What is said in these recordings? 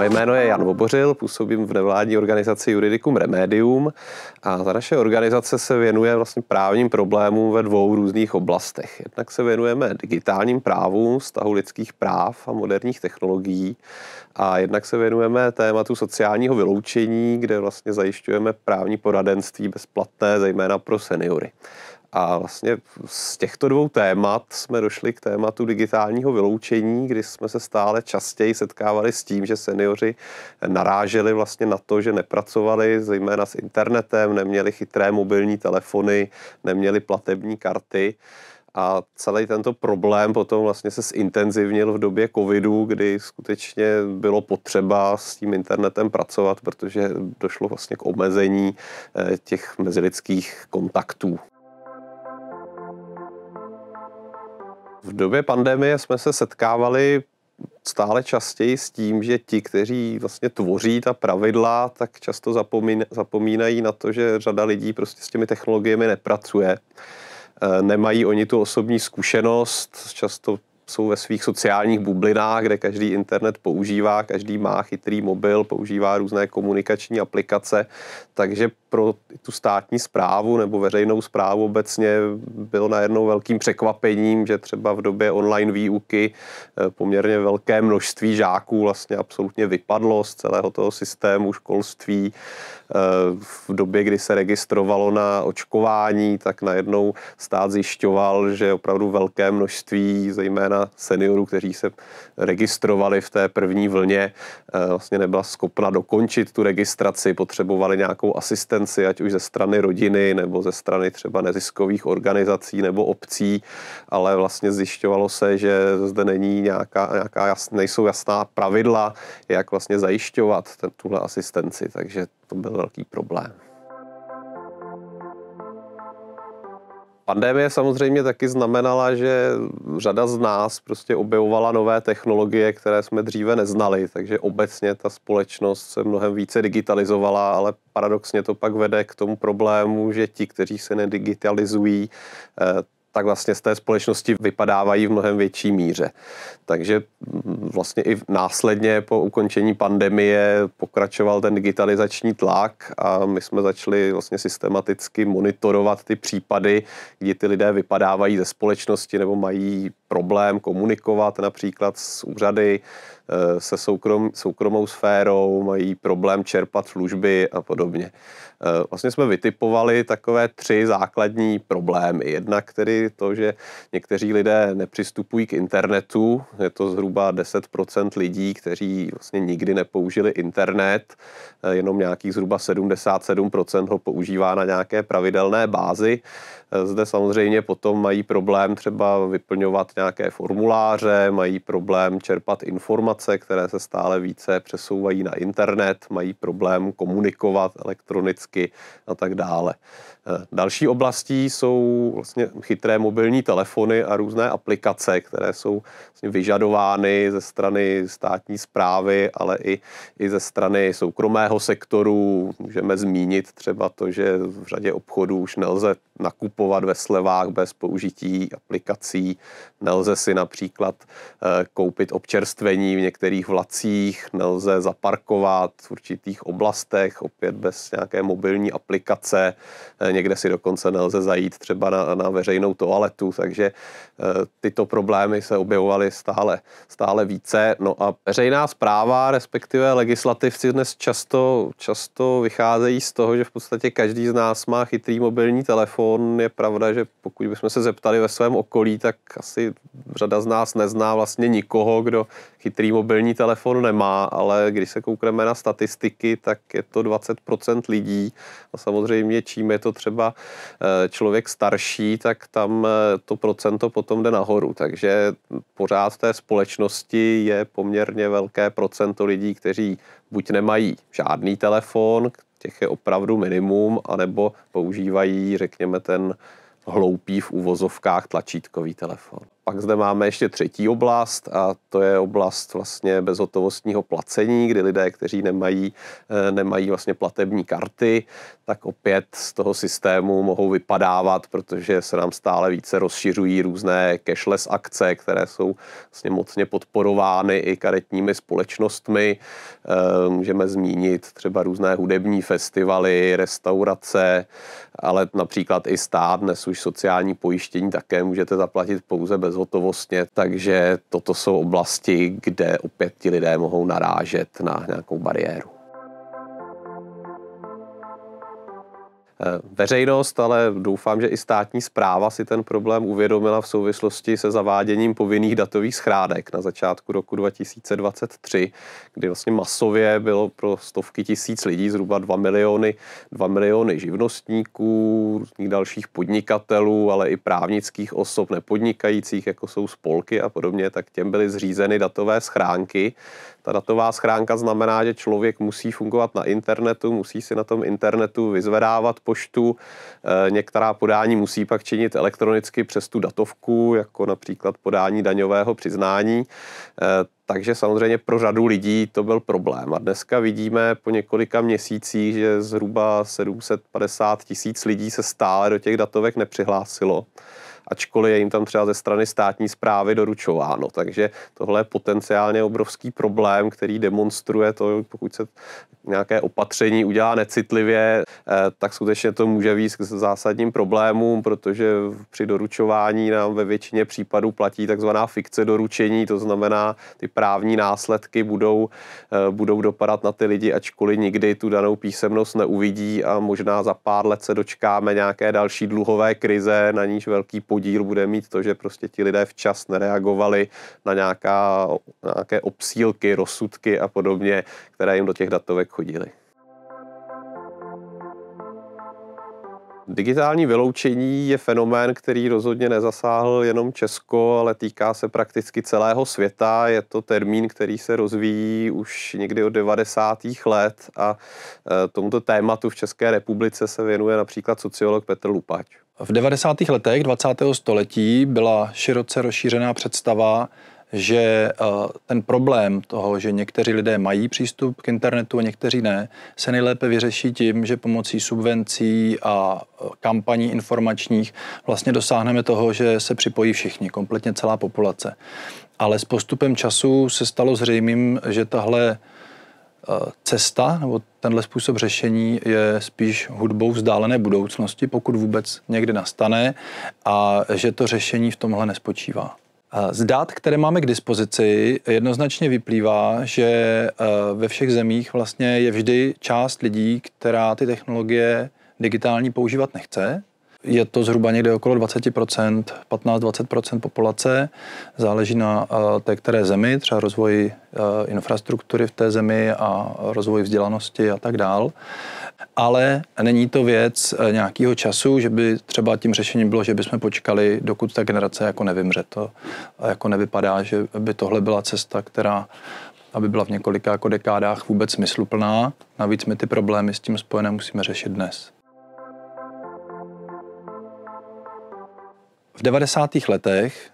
Moje jméno je Jan Vobořil, působím v nevládní organizaci Juridicum Remedium a ta naše organizace se věnuje vlastně právním problémům ve dvou různých oblastech. Jednak se věnujeme digitálním právům, vztahu lidských práv a moderních technologií a jednak se věnujeme tématu sociálního vyloučení, kde vlastně zajišťujeme právní poradenství bezplatné, zejména pro seniory. A vlastně z těchto dvou témat jsme došli k tématu digitálního vyloučení, kdy jsme se stále častěji setkávali s tím, že seniori naráželi vlastně na to, že nepracovali zejména s internetem, neměli chytré mobilní telefony, neměli platební karty. A celý tento problém potom vlastně se zintenzivnil v době covidu, kdy skutečně bylo potřeba s tím internetem pracovat, protože došlo vlastně k omezení eh, těch mezilidských kontaktů. V době pandemie jsme se setkávali stále častěji s tím, že ti, kteří vlastně tvoří ta pravidla, tak často zapomínají na to, že řada lidí prostě s těmi technologiemi nepracuje. E, nemají oni tu osobní zkušenost, často jsou ve svých sociálních bublinách, kde každý internet používá, každý má chytrý mobil, používá různé komunikační aplikace, takže pro tu státní zprávu nebo veřejnou zprávu obecně bylo najednou velkým překvapením, že třeba v době online výuky eh, poměrně velké množství žáků vlastně absolutně vypadlo z celého toho systému školství. Eh, v době, kdy se registrovalo na očkování, tak najednou stát zjišťoval, že opravdu velké množství, zejména seniorů, kteří se registrovali v té první vlně, eh, vlastně nebyla schopna dokončit tu registraci, potřebovali nějakou asistenci intervenci, ať už ze strany rodiny nebo ze strany třeba neziskových organizací nebo obcí, ale vlastně zjišťovalo se, že zde není nějaká, nějaká jas, nejsou jasná pravidla, jak vlastně zajišťovat ten, tuhle asistenci, takže to byl velký problém. Pandemie samozřejmě taky znamenala, že řada z nás prostě objevovala nové technologie, které jsme dříve neznali, takže obecně ta společnost se mnohem více digitalizovala, ale paradoxně to pak vede k tomu problému, že ti, kteří se nedigitalizují, eh, tak vlastně z té společnosti vypadávají v mnohem větší míře. Takže mm, vlastně i následně po ukončení pandemie pokračoval ten digitalizační tlak a my jsme začali vlastně systematicky monitorovat ty případy, kdy ty lidé vypadávají ze společnosti nebo mají problém komunikovat například s úřady, eh, se soukrom, soukromou sférou, mají problém čerpat služby a podobně. Eh, vlastně jsme vytipovali takové tři základní problémy. Jednak tedy to, že někteří lidé nepřistupují k internetu, je to zhruba 10% lidí, kteří vlastně nikdy nepoužili internet, eh, jenom nějakých zhruba 77% ho používá na nějaké pravidelné bázi. Zde samozřejmě potom mají problém třeba vyplňovat nějaké formuláře, mají problém čerpat informace, které se stále více přesouvají na internet, mají problém komunikovat elektronicky a tak dále. Eh, další oblastí jsou vlastně chytré mobilní telefony a různé aplikace, které jsou vlastně vyžadovány ze strany státní zprávy, ale i, i ze strany soukromého sektoru. Můžeme zmínit třeba to, že v řadě obchodů už nelze nakupovat ve slevách bez použití aplikací na Nelze si například eh, koupit občerstvení v některých vlacích, nelze zaparkovat v určitých oblastech, opět bez nějaké mobilní aplikace, eh, někde si dokonce nelze zajít třeba na, na veřejnou toaletu, takže eh, tyto problémy se objevovaly stále, stále více. No a veřejná zpráva, respektive legislativci dnes často, často vycházejí z toho, že v podstatě každý z nás má chytrý mobilní telefon. Je pravda, že pokud bychom se zeptali ve svém okolí, tak asi řada z nás nezná vlastně nikoho, kdo chytrý mobilní telefon nemá, ale když se koukneme na statistiky, tak je to 20% lidí a samozřejmě čím je to třeba eh, člověk starší, tak tam eh, to procento potom jde nahoru, takže pořád v té společnosti je poměrně velké procento lidí, kteří buď nemají žádný telefon, těch je opravdu minimum, anebo používají, řekněme, ten hloupý v uvozovkách tlačítkový telefon. Pak zde máme ještě třetí oblast a to je oblast vlastně bezhotovostního placení, kdy lidé, kteří nemají, eh, nemají vlastně platební karty, tak opět z toho systému mohou vypadávat, protože se nám stále více rozšiřují různé cashless akce, které jsou vlastně mocně podporovány i karetními společnostmi. Eh, můžeme zmínit třeba různé hudební festivaly, restaurace, ale například i stát, dnes už sociální pojištění také můžete zaplatit pouze bezhotovostně, takže toto jsou oblasti, kde opět ti lidé mohou narážet na nějakou bariéru. Eh, veřejnost, ale doufám, že i státní zpráva si ten problém uvědomila v souvislosti se zaváděním povinných datových schránek na začátku roku 2023, kdy vlastně masově bylo pro stovky tisíc lidí, zhruba 2 miliony, 2 miliony živnostníků, různých dalších podnikatelů, ale i právnických osob nepodnikajících, jako jsou spolky a podobně, tak těm byly zřízeny datové schránky ta datová schránka znamená, že člověk musí fungovat na internetu, musí si na tom internetu vyzvedávat poštu, eh, některá podání musí pak činit elektronicky přes tu datovku, jako například podání daňového přiznání. Eh, takže samozřejmě pro řadu lidí to byl problém. A dneska vidíme po několika měsících, že zhruba 750 tisíc lidí se stále do těch datovek nepřihlásilo ačkoliv je jim tam třeba ze strany státní zprávy doručováno. Takže tohle je potenciálně obrovský problém, který demonstruje to, pokud se nějaké opatření udělá necitlivě, eh, tak skutečně to může víc k zásadním problémům, protože při doručování nám ve většině případů platí takzvaná fikce doručení, to znamená, ty právní následky budou, eh, budou dopadat na ty lidi, ačkoliv nikdy tu danou písemnost neuvidí a možná za pár let se dočkáme nějaké další dluhové krize, na níž velký podíl bude mít to, že prostě ti lidé včas nereagovali na nějaká, nějaké obsílky, rozsudky a podobně, které jim do těch datovek chodily. Digitální vyloučení je fenomén, který rozhodně nezasáhl jenom Česko, ale týká se prakticky celého světa. Je to termín, který se rozvíjí už někdy od 90. let a e, tomuto tématu v České republice se věnuje například sociolog Petr Lupač. V 90. letech 20. století byla široce rozšířená představa, že eh, ten problém toho, že někteří lidé mají přístup k internetu a někteří ne, se nejlépe vyřeší tím, že pomocí subvencí a eh, kampaní informačních vlastně dosáhneme toho, že se připojí všichni, kompletně celá populace. Ale s postupem času se stalo zřejmým, že tahle eh, cesta nebo tenhle způsob řešení je spíš hudbou vzdálené budoucnosti, pokud vůbec někdy nastane, a že to řešení v tomhle nespočívá. Z dát, které máme k dispozici, jednoznačně vyplývá, že e, ve všech zemích vlastně je vždy část lidí, která ty technologie digitální používat nechce je to zhruba někde okolo 20%, 15-20% populace. Záleží na eh, té které zemi, třeba rozvoji eh, infrastruktury v té zemi a rozvoji vzdělanosti a tak dál. Ale není to věc eh, nějakého času, že by třeba tím řešením bylo, že bychom počkali, dokud ta generace jako nevymře. To jako nevypadá, že by tohle byla cesta, která aby byla v několika jako dekádách vůbec smysluplná. Navíc my ty problémy s tím spojené musíme řešit dnes. V 90. letech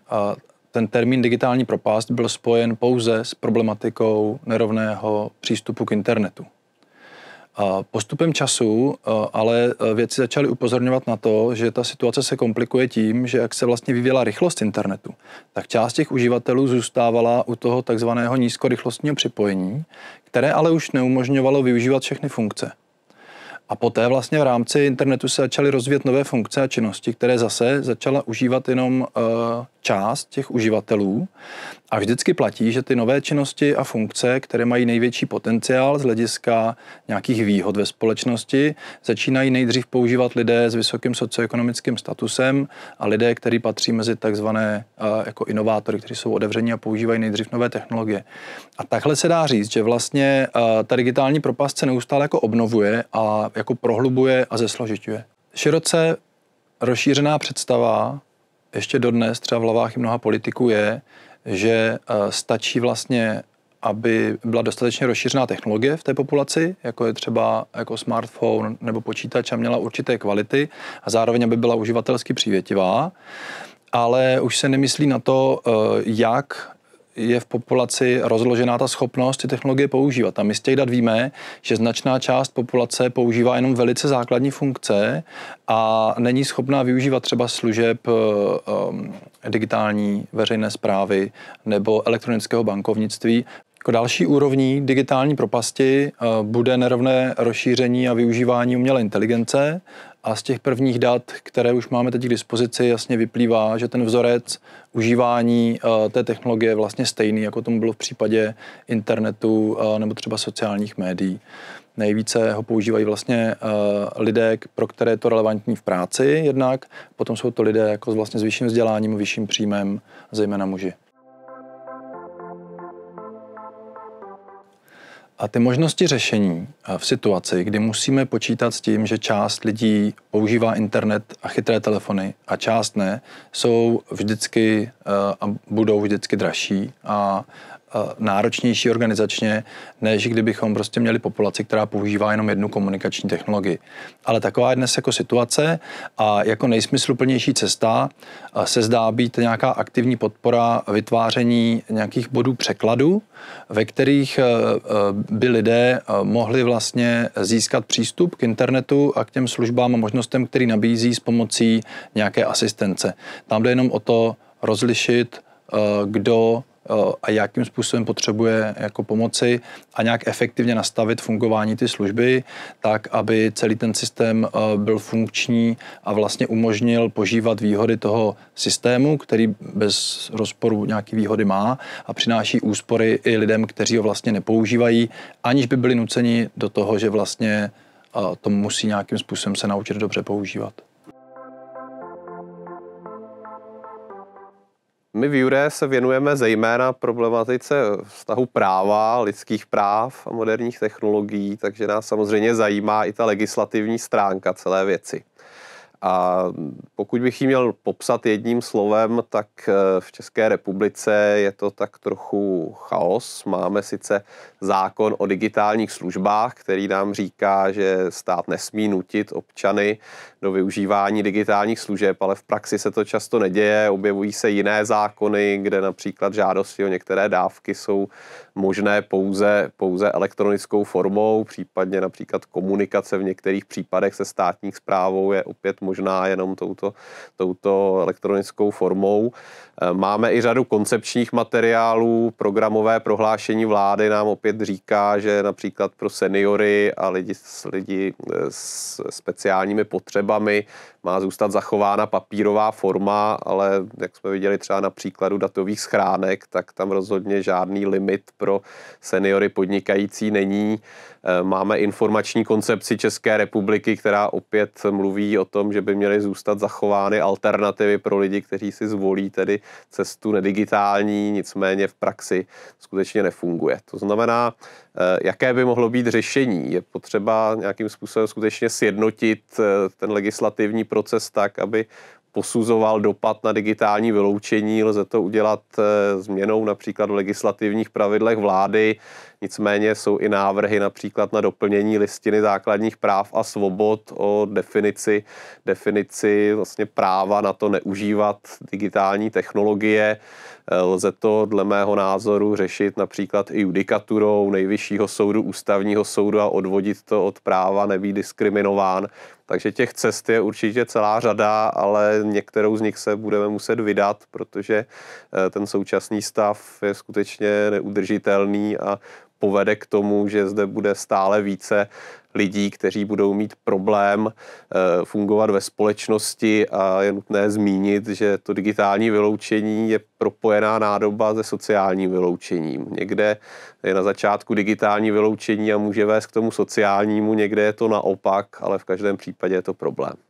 ten termín digitální propast byl spojen pouze s problematikou nerovného přístupu k internetu. Postupem času ale e, věci začaly upozorňovat na to, že ta situace se komplikuje tím, že jak se vlastně vyvíjela rychlost internetu, tak část těch uživatelů zůstávala u toho takzvaného nízkorychlostního připojení, které ale už neumožňovalo využívat všechny funkce. A poté vlastně v rámci internetu se začaly rozvíjet nové funkce a činnosti, které zase začala užívat jenom eh, část těch uživatelů. A vždycky platí, že ty nové činnosti a funkce, které mají největší potenciál z hlediska nějakých výhod ve společnosti, začínají nejdřív používat lidé s vysokým socioekonomickým statusem a lidé, kteří patří mezi takzvané eh, jako inovátory, kteří jsou otevření a používají nejdřív nové technologie. A takhle se dá říct, že vlastně eh, ta digitální propast se neustále jako obnovuje a jako prohlubuje a zesložituje. Široce rozšířená představa ještě dodnes třeba v hlavách i mnoha politiků je, že eh, stačí vlastně, aby byla dostatečně rozšířená technologie v té populaci, jako je třeba jako smartphone nebo počítač a měla určité kvality a zároveň, aby byla uživatelsky přívětivá ale už se nemyslí na to, eh, jak je v populaci rozložená ta schopnost ty technologie používat. A my z těch dat víme, že značná část populace používá jenom velice základní funkce a není schopná využívat třeba služeb um, digitální veřejné zprávy nebo elektronického bankovnictví. Jako další úrovní digitální propasti eh, bude nerovné rozšíření a využívání umělé inteligence a z těch prvních dat, které už máme teď k dispozici, jasně vyplývá, že ten vzorec užívání eh, té technologie je vlastně stejný, jako tomu bylo v případě internetu eh, nebo třeba sociálních médií. Nejvíce ho používají vlastně eh, lidé, pro které je to relevantní v práci jednak, potom jsou to lidé jako vlastně s vyšším vzděláním, vyšším příjmem, zejména muži. A ty možnosti řešení v situaci, kdy musíme počítat s tím, že část lidí používá internet a chytré telefony a část ne, jsou vždycky eh, a budou vždycky dražší a náročnější organizačně, než kdybychom prostě měli populaci, která používá jenom jednu komunikační technologii. Ale taková je dnes jako situace a jako nejsmysluplnější cesta se zdá být nějaká aktivní podpora vytváření nějakých bodů překladu, ve kterých e, e, by lidé e, mohli vlastně získat přístup k internetu a k těm službám a možnostem, který nabízí s pomocí nějaké asistence. Tam jde jenom o to rozlišit, kdo a jakým způsobem potřebuje jako pomoci a nějak efektivně nastavit fungování ty služby tak, aby celý ten systém byl funkční a vlastně umožnil požívat výhody toho systému, který bez rozporu nějaký výhody má a přináší úspory i lidem, kteří ho vlastně nepoužívají, aniž by byli nuceni do toho, že vlastně to musí nějakým způsobem se naučit dobře používat. My v Jure se věnujeme zejména problematice vztahu práva, lidských práv a moderních technologií, takže nás samozřejmě zajímá i ta legislativní stránka celé věci. A pokud bych ji měl popsat jedním slovem, tak eh, v České republice je to tak trochu chaos. Máme sice zákon o digitálních službách, který nám říká, že stát nesmí nutit občany do využívání digitálních služeb, ale v praxi se to často neděje. Objevují se jiné zákony, kde například žádosti o některé dávky jsou možné pouze, pouze elektronickou formou, případně například komunikace v některých případech se státní zprávou je opět možná jenom touto, touto elektronickou formou. Eh, máme i řadu koncepčních materiálů. Programové prohlášení vlády nám opět říká, že například pro seniory a lidi, lidi eh, s speciálními potřebami má zůstat zachována papírová forma, ale jak jsme viděli třeba na příkladu datových schránek, tak tam rozhodně žádný limit pro seniory podnikající není. Eh, máme informační koncepci České republiky, která opět mluví o tom, že by měly zůstat zachovány alternativy pro lidi, kteří si zvolí tedy cestu nedigitální, nicméně v praxi skutečně nefunguje. To znamená, eh, jaké by mohlo být řešení? Je potřeba nějakým způsobem skutečně sjednotit eh, ten legislativní proces tak, aby posuzoval dopad na digitální vyloučení. Lze to udělat eh, změnou například v legislativních pravidlech vlády, Nicméně jsou i návrhy například na doplnění listiny základních práv a svobod o definici, definici vlastně práva na to neužívat digitální technologie. Eh, lze to dle mého názoru řešit například i judikaturou nejvyššího soudu, ústavního soudu a odvodit to od práva nebýt diskriminován. Takže těch cest je určitě celá řada, ale některou z nich se budeme muset vydat, protože eh, ten současný stav je skutečně neudržitelný a povede k tomu, že zde bude stále více lidí, kteří budou mít problém eh, fungovat ve společnosti a je nutné zmínit, že to digitální vyloučení je propojená nádoba se sociálním vyloučením. Někde je na začátku digitální vyloučení a může vést k tomu sociálnímu, někde je to naopak, ale v každém případě je to problém.